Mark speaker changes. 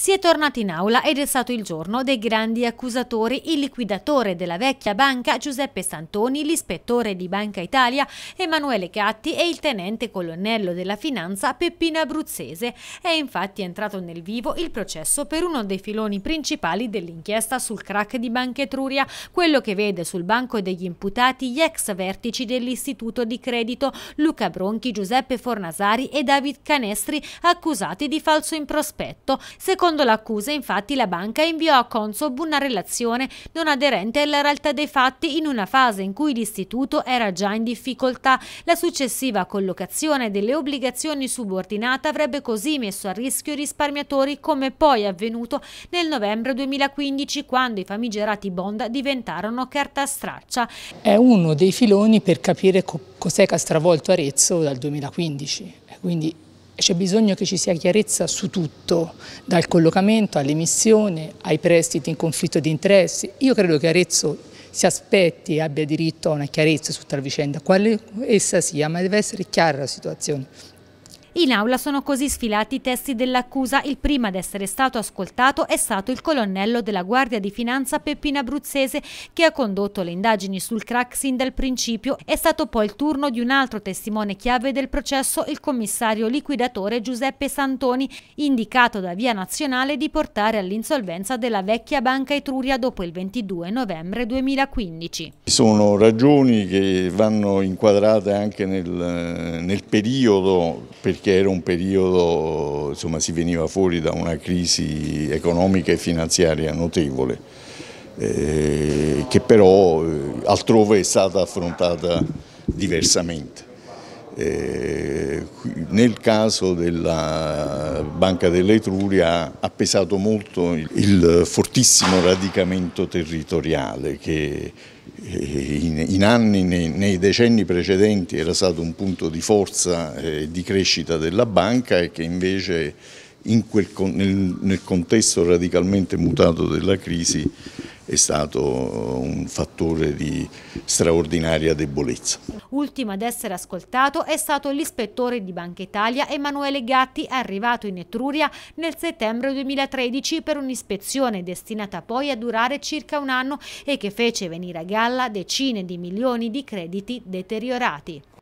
Speaker 1: Si è tornati in aula ed è stato il giorno dei grandi accusatori, il liquidatore della vecchia banca Giuseppe Santoni, l'ispettore di Banca Italia Emanuele Catti e il tenente colonnello della finanza Peppino Abruzzese. È infatti entrato nel vivo il processo per uno dei filoni principali dell'inchiesta sul crack di Banca Etruria, quello che vede sul banco degli imputati gli ex vertici dell'istituto di credito Luca Bronchi, Giuseppe Fornasari e David Canestri accusati di falso in prospetto. Secondo Secondo l'accusa, infatti, la banca inviò a Consob una relazione non aderente alla realtà dei fatti in una fase in cui l'istituto era già in difficoltà. La successiva collocazione delle obbligazioni subordinate avrebbe così messo a rischio i risparmiatori, come poi avvenuto nel novembre 2015, quando i famigerati bond diventarono carta straccia.
Speaker 2: È uno dei filoni per capire cos'è che ha stravolto Arezzo dal 2015. Quindi c'è bisogno che ci sia chiarezza su tutto, dal collocamento all'emissione, ai prestiti in conflitto di interessi. Io credo che Arezzo si aspetti e abbia diritto a una chiarezza su tal vicenda, quale essa sia, ma deve essere chiara la situazione.
Speaker 1: In aula sono così sfilati i testi dell'accusa. Il primo ad essere stato ascoltato è stato il colonnello della Guardia di Finanza Peppino Abruzzese che ha condotto le indagini sul crack sin dal principio. È stato poi il turno di un altro testimone chiave del processo, il commissario liquidatore Giuseppe Santoni, indicato da Via Nazionale di portare all'insolvenza della vecchia Banca Etruria dopo il 22 novembre 2015.
Speaker 3: Sono ragioni che vanno inquadrate anche nel, nel periodo per perché era un periodo, insomma si veniva fuori da una crisi economica e finanziaria notevole, eh, che però eh, altrove è stata affrontata diversamente. Eh, nel caso della Banca dell'Etruria ha pesato molto il, il fortissimo radicamento territoriale che in anni, nei decenni precedenti era stato un punto di forza e eh, di crescita della banca e che invece in quel, nel, nel contesto radicalmente mutato della crisi è stato eh, un fattore di straordinaria debolezza.
Speaker 1: Ultimo ad essere ascoltato è stato l'ispettore di Banca Italia Emanuele Gatti arrivato in Etruria nel settembre 2013 per un'ispezione destinata poi a durare circa un anno e che fece venire a galla decine di milioni di crediti deteriorati.